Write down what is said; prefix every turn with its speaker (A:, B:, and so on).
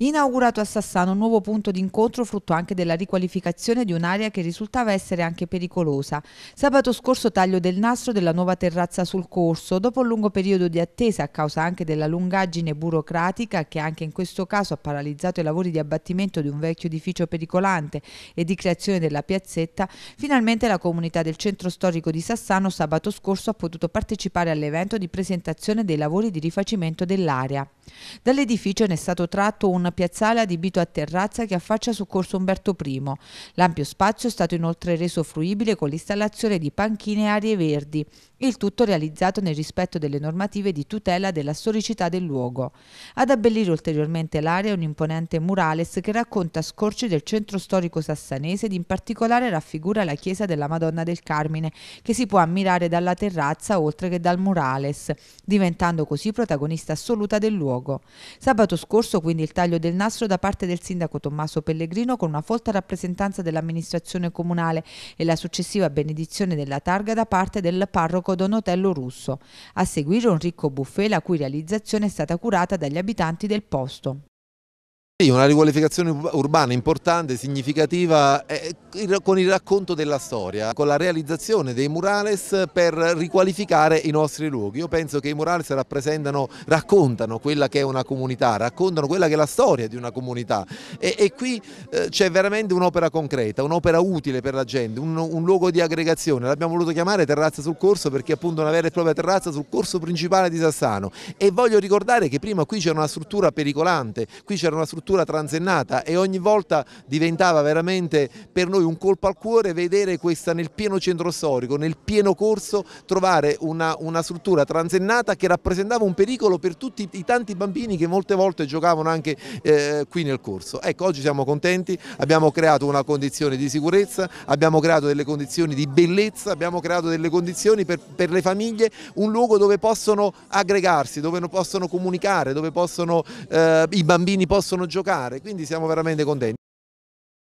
A: Inaugurato a Sassano un nuovo punto d'incontro frutto anche della riqualificazione di un'area che risultava essere anche pericolosa. Sabato scorso taglio del nastro della nuova terrazza sul corso, dopo un lungo periodo di attesa a causa anche della lungaggine burocratica che anche in questo caso ha paralizzato i lavori di abbattimento di un vecchio edificio pericolante e di creazione della piazzetta, finalmente la comunità del centro storico di Sassano sabato scorso ha potuto partecipare all'evento di presentazione dei lavori di rifacimento dell'area. Dall'edificio ne è stato tratto un un piazzale adibito a terrazza che affaccia su Corso Umberto I. L'ampio spazio è stato inoltre reso fruibile con l'installazione di panchine e aree verdi, il tutto realizzato nel rispetto delle normative di tutela della storicità del luogo. Ad abbellire ulteriormente l'area è un imponente murales che racconta scorci del centro storico sassanese ed in particolare raffigura la chiesa della Madonna del Carmine che si può ammirare dalla terrazza oltre che dal murales, diventando così protagonista assoluta del luogo. Sabato scorso quindi il taglio e del Nastro da parte del sindaco Tommaso Pellegrino con una folta rappresentanza dell'amministrazione comunale e la successiva benedizione della targa da parte del parroco Donatello Russo. A seguire un ricco buffet la cui realizzazione è stata curata dagli abitanti del posto.
B: Sì, una riqualificazione urbana importante, significativa, eh, con il racconto della storia, con la realizzazione dei murales per riqualificare i nostri luoghi. Io penso che i murales rappresentano, raccontano quella che è una comunità, raccontano quella che è la storia di una comunità e, e qui eh, c'è veramente un'opera concreta, un'opera utile per la gente, un, un luogo di aggregazione. L'abbiamo voluto chiamare terrazza sul corso perché è appunto una vera e propria terrazza sul corso principale di Sassano e voglio ricordare che prima qui c'era una struttura pericolante, qui c'era una struttura struttura transennata e ogni volta diventava veramente per noi un colpo al cuore vedere questa nel pieno centro storico, nel pieno corso, trovare una, una struttura transennata che rappresentava un pericolo per tutti i tanti bambini che molte volte giocavano anche eh, qui nel corso. Ecco, oggi siamo contenti, abbiamo creato una condizione di sicurezza, abbiamo creato delle condizioni di bellezza, abbiamo creato delle condizioni per, per le famiglie, un luogo dove possono aggregarsi, dove possono comunicare, dove possono, eh, i bambini possono giocare giocare, quindi siamo veramente contenti.